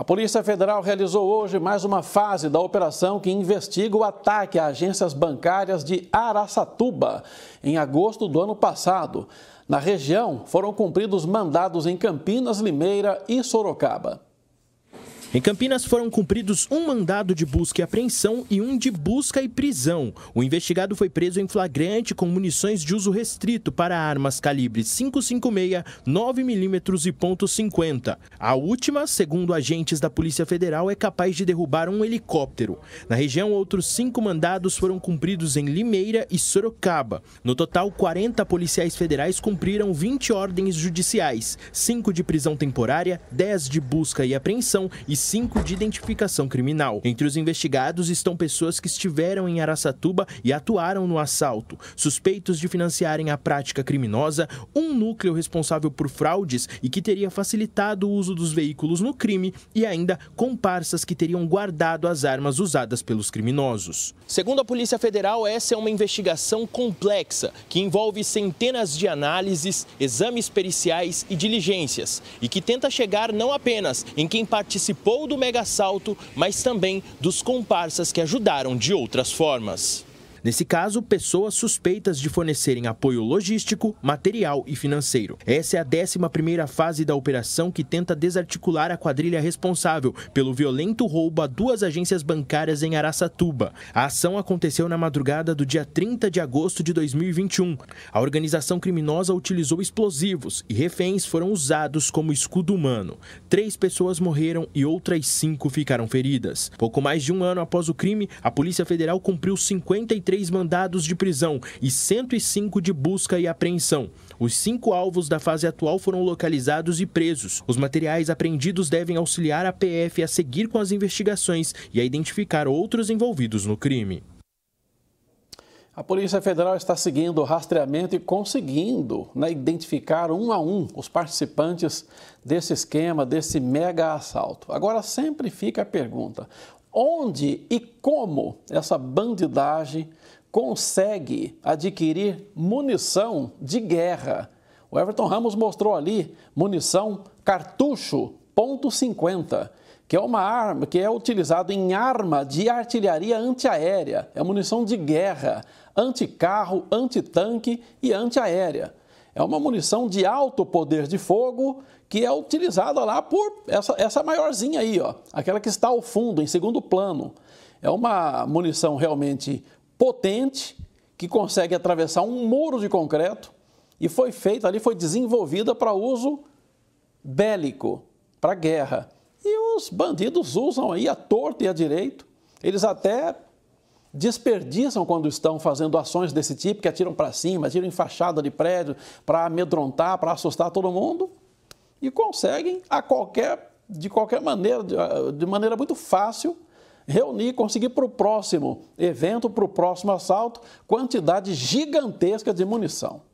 A Polícia Federal realizou hoje mais uma fase da operação que investiga o ataque a agências bancárias de Araçatuba, em agosto do ano passado. Na região, foram cumpridos mandados em Campinas, Limeira e Sorocaba. Em Campinas foram cumpridos um mandado de busca e apreensão e um de busca e prisão. O investigado foi preso em flagrante com munições de uso restrito para armas calibre 556, 9mm e .50. A última, segundo agentes da Polícia Federal, é capaz de derrubar um helicóptero. Na região, outros cinco mandados foram cumpridos em Limeira e Sorocaba. No total, 40 policiais federais cumpriram 20 ordens judiciais, 5 de prisão temporária, 10 de busca e apreensão e 5 de identificação criminal. Entre os investigados estão pessoas que estiveram em Araçatuba e atuaram no assalto, suspeitos de financiarem a prática criminosa, um núcleo responsável por fraudes e que teria facilitado o uso dos veículos no crime e ainda comparsas que teriam guardado as armas usadas pelos criminosos. Segundo a Polícia Federal, essa é uma investigação complexa que envolve centenas de análises, exames periciais e diligências e que tenta chegar não apenas em quem participou participou do mega salto, mas também dos comparsas que ajudaram de outras formas. Nesse caso, pessoas suspeitas de fornecerem apoio logístico, material e financeiro. Essa é a 11ª fase da operação que tenta desarticular a quadrilha responsável pelo violento roubo a duas agências bancárias em Araçatuba. A ação aconteceu na madrugada do dia 30 de agosto de 2021. A organização criminosa utilizou explosivos e reféns foram usados como escudo humano. Três pessoas morreram e outras cinco ficaram feridas. Pouco mais de um ano após o crime, a Polícia Federal cumpriu 53 43 mandados de prisão e 105 de busca e apreensão. Os cinco alvos da fase atual foram localizados e presos. Os materiais apreendidos devem auxiliar a PF a seguir com as investigações e a identificar outros envolvidos no crime. A Polícia Federal está seguindo o rastreamento e conseguindo né, identificar um a um os participantes desse esquema, desse mega assalto. Agora sempre fica a pergunta: onde e como essa bandidagem consegue adquirir munição de guerra. O Everton Ramos mostrou ali munição cartucho .50, que é uma arma que é utilizado em arma de artilharia antiaérea, é munição de guerra, anticarro, antitanque e antiaérea. É uma munição de alto poder de fogo que é utilizada lá por essa, essa maiorzinha aí, ó, aquela que está ao fundo, em segundo plano. É uma munição realmente potente que consegue atravessar um muro de concreto e foi feita ali, foi desenvolvida para uso bélico, para guerra. E os bandidos usam aí a torta e a direito. Eles até desperdiçam quando estão fazendo ações desse tipo, que atiram para cima, atiram em fachada de prédio para amedrontar, para assustar todo mundo, e conseguem a qualquer, de qualquer maneira, de ah, maneira muito fácil, reunir, conseguir para o próximo evento, para o próximo assalto, quantidade gigantesca de munição.